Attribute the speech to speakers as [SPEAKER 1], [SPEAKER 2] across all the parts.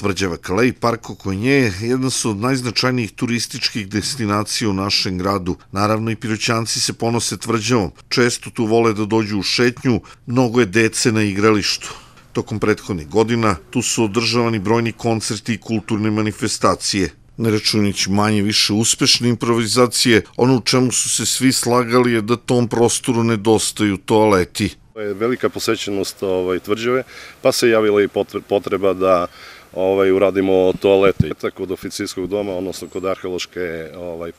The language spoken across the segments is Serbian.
[SPEAKER 1] Tvrđava Kale i park oko nje je jedna su od najznačajnijih turističkih destinacija u našem gradu. Naravno i piroćanci se ponose tvrđavom, često tu vole da dođu u šetnju, mnogo je dece na igralištu. Tokom prethodnih godina tu su održavani brojni koncerti i kulturne manifestacije ne računići manje više uspešne improvizacije, ono u čemu su se svi slagali je da tom prostoru nedostaju toaleti.
[SPEAKER 2] Velika posećenost ovaj, tvrđave, pa se javila i potreba da ovaj, uradimo toalete. Kod oficijskog doma, odnosno kod arheološke ovaj,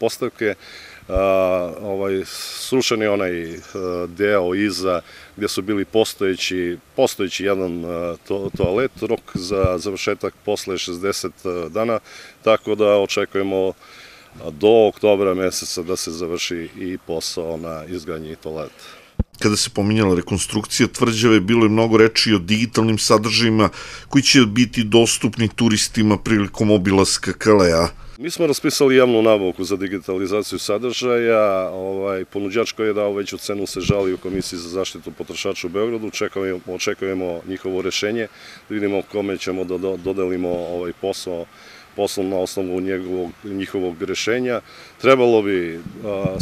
[SPEAKER 2] postavke, ovaj, srušen je onaj e, deo iza gde su bili postojeći, postojeći jedan e, toalet, rok za završetak posle 60 e, dana, tako da očekujemo do oktobra meseca da se završi i posao na izgradnji toaleta
[SPEAKER 1] kada se pominjala rekonstrukcija tvrđave, bilo je mnogo reči o digitalnim sadržajima koji će biti dostupni turistima prilikom obilaska Kalea.
[SPEAKER 2] Mi smo raspisali javnu nabavku za digitalizaciju sadržaja. Ovaj, ponuđač koji je dao veću cenu se žali u Komisiji za zaštitu potrošača u Beogradu. Čekavimo, očekujemo njihovo rešenje. Da vidimo kome ćemo da dodelimo ovaj posao na osnovu njihovog rešenja. Trebalo bi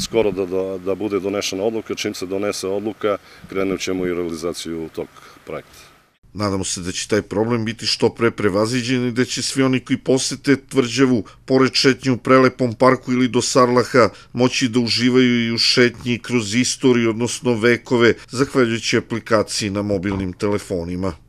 [SPEAKER 2] skoro da, da, da, bude donešena odluka, čim se donese odluka krenut ćemo i realizaciju tog projekta.
[SPEAKER 1] Nadamo se da će taj problem biti što pre prevaziđen i da će svi oni koji posete tvrđavu pored šetnju, u prelepom parku ili do Sarlaha moći da uživaju i u šetnji kroz istoriju, odnosno vekove, zahvaljujući aplikaciji na mobilnim telefonima.